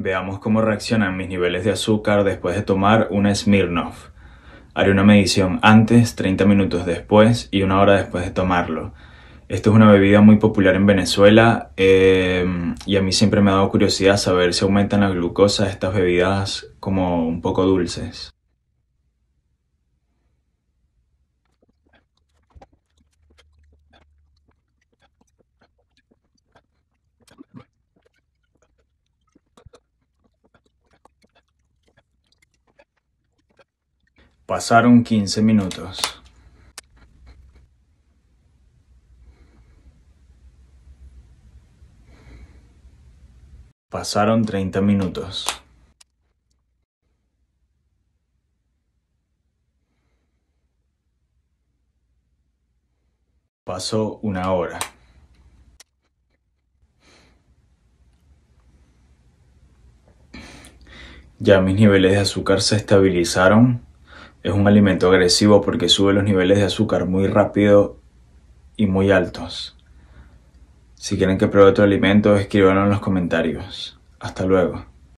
Veamos cómo reaccionan mis niveles de azúcar después de tomar una Smirnoff. Haré una medición antes, 30 minutos después y una hora después de tomarlo. Esto es una bebida muy popular en Venezuela em, y a mí siempre me ha dado curiosidad saber si aumentan la glucosa estas bebidas como un poco dulces. Pasaron 15 minutos. Pasaron 30 minutos. Pasó una hora. Ya mis niveles de azúcar se estabilizaron es un alimento agresivo porque sube los niveles de azúcar muy rápido y muy altos. Si quieren que pruebe otro alimento, escríbanlo en los comentarios. Hasta luego.